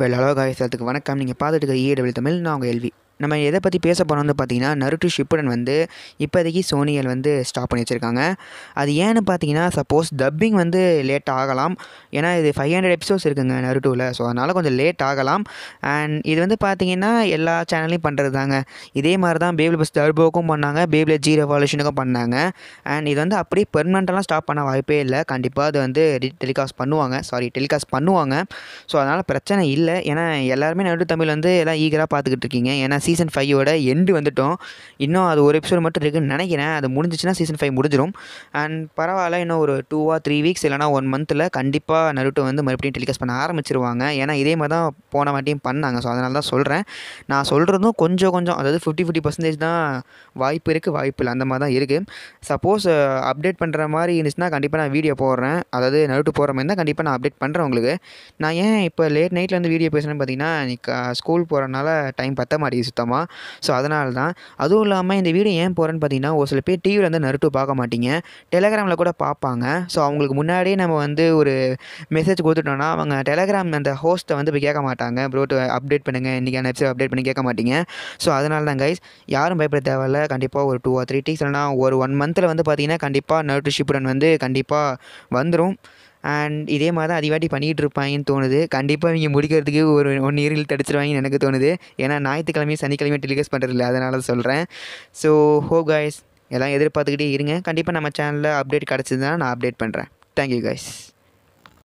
வெள்ளலோ காயசத்துக்கு வணக்கம் நீங்கள் பார்த்துட்டு இருக்க ஈடு e தமிழ் நான் உங்கள் எல்வி நம்ம எதை பற்றி பேச போகிறோம் வந்து பார்த்திங்கன்னா நருட்டு ஷிப்புடன் வந்து இப்போதைக்கு சோனியல் வந்து ஸ்டாப் பண்ணி வச்சுருக்காங்க அது ஏன்னு பார்த்தீங்கன்னா சப்போஸ் டப்பிங் வந்து லேட் ஆகலாம் ஏன்னா இது ஃபைவ் ஹண்ட்ரட் எபிசோட்ஸ் இருக்குங்க நருட்டுவில் ஸோ அதனால் கொஞ்சம் லேட் ஆகலாம் அண்ட் இது வந்து பார்த்திங்கன்னா எல்லா சேனல்லையும் பண்ணுறது தாங்க இதே மாதிரி தான் பேபிள் பஸ் தர்போக்கும் பண்ணாங்க பேபிள் ஜி ரெவால்யூஷனுக்கும் பண்ணாங்க அண்ட் இது வந்து அப்படியே பெர்மனெண்ட்டெல்லாம் ஸ்டாப் பண்ண வாய்ப்பே இல்லை கண்டிப்பாக அது வந்து டெலிகாஸ்ட் பண்ணுவாங்க சாரி டெலிகாஸ்ட் பண்ணுவாங்க ஸோ அதனால் பிரச்சனை இல்லை ஏன்னா எல்லாருமே நருட்டு தமிழ் வந்து எல்லாம் ஈகராக பார்த்துக்கிட்டு இருக்கீங்க ஏன்னா சீசன் ஃபைவோட எண்டு வந்துட்டோம் இன்னும் அது ஒரு எபிசோடு மட்டும் இருக்குதுன்னு நினைக்கிறேன் அது முடிஞ்சிச்சுன்னா சீசன் ஃபைவ் முடிஞ்சிடும் அண்ட் பரவாயில்ல இன்னும் ஒரு டூவா த்ரீ வீக்ஸ் இல்லைனா ஒன் மந்தில் கண்டிப்பாக நருட்டோ வந்து மறுபடியும் டெலிகாஸ்ட் பண்ண ஆரம்பிச்சிருவாங்க ஏன்னா இதே மாதிரி தான் போன வாட்டியும் பண்ணாங்க ஸோ அதனால தான் சொல்கிறேன் நான் சொல்கிறதும் கொஞ்சம் கொஞ்சம் அதாவது ஃபிஃப்டி ஃபிஃப்டி பர்சன்டேஜ் தான் வாய்ப்பு இருக்குது வாய்ப்பு இல்லை அந்த மாதிரி தான் இருக்குது சப்போஸ் அப்டேட் பண்ணுற மாதிரி இருந்துச்சுன்னா கண்டிப்பாக நான் வீடியோ போடுறேன் அதாவது நருட்டு போகிற மாதிரி தான் கண்டிப்பாக நான் அப்டேட் பண்ணுறேன் உங்களுக்கு நான் ஏன் இப்போ லேட் நைட்டில் வந்து வீடியோ பேசுகிறேன்னு பார்த்தீங்கன்னா ஸ்கூல் போகிறனால டைம் பற்ற மாட்டேங்குது சுத்தமாக ஸோ அதனால தான் அதுவும் இல்லாமல் இந்த வீடியோ ஏன் போகிறேன்னு பார்த்தீங்கன்னா ஒரு சில பேர் டிவியில் வந்து நருட்டு பார்க்க மாட்டீங்க டெலகிராமில் கூட பார்ப்பாங்க ஸோ அவங்களுக்கு முன்னாடியே நம்ம வந்து ஒரு மெசேஜ் கொடுத்துட்டோம்னா அவங்க டெலகிராம் அந்த ஹோஸ்ட்டை வந்து இப்போ கேட்க மாட்டாங்க ப்ரோ அப்டேட் பண்ணுங்கள் இன்றைக்கி வெப்சைட் அப்டேட் பண்ணி கேட்க மாட்டீங்க ஸோ அதனால தான் கைஸ் யாரும் பயப்பட தேவையில்ல கண்டிப்பாக ஒரு டூ ஆர் த்ரீ டீஸ் இல்லைனா ஒரு ஒன் மந்தில் வந்து பார்த்தீங்கன்னா கண்டிப்பாக நருட்டு ஷிப்புடன் வந்து கண்டிப்பாக வந்துடும் அண்ட் இதே மாதிரி தான் அதிவாட்டி பண்ணிகிட்டு இருப்பாங்கன்னு தோணுது கண்டிப்பாக இவங்க முடிக்கிறதுக்கு ஒரு ஒன் இயரில் தடிச்சிருவாங்கன்னு எனக்கு தோணுது ஏன்னா ஞாயிற்றுக்கிழமையும் சனிக்கிழமையும் டெலிகாஸ்ட் பண்ணுறதில்ல அதனால சொல்கிறேன் ஸோ ஹோ காய்ஸ் எல்லாம் எதிர்பார்த்துக்கிட்டே இருங்க கண்டிப்பாக நம்ம சேனலில் அப்டேட் கிடச்சிதுன்னா நான் அப்டேட் பண்ணுறேன் தேங்க்யூ காய்ஸ்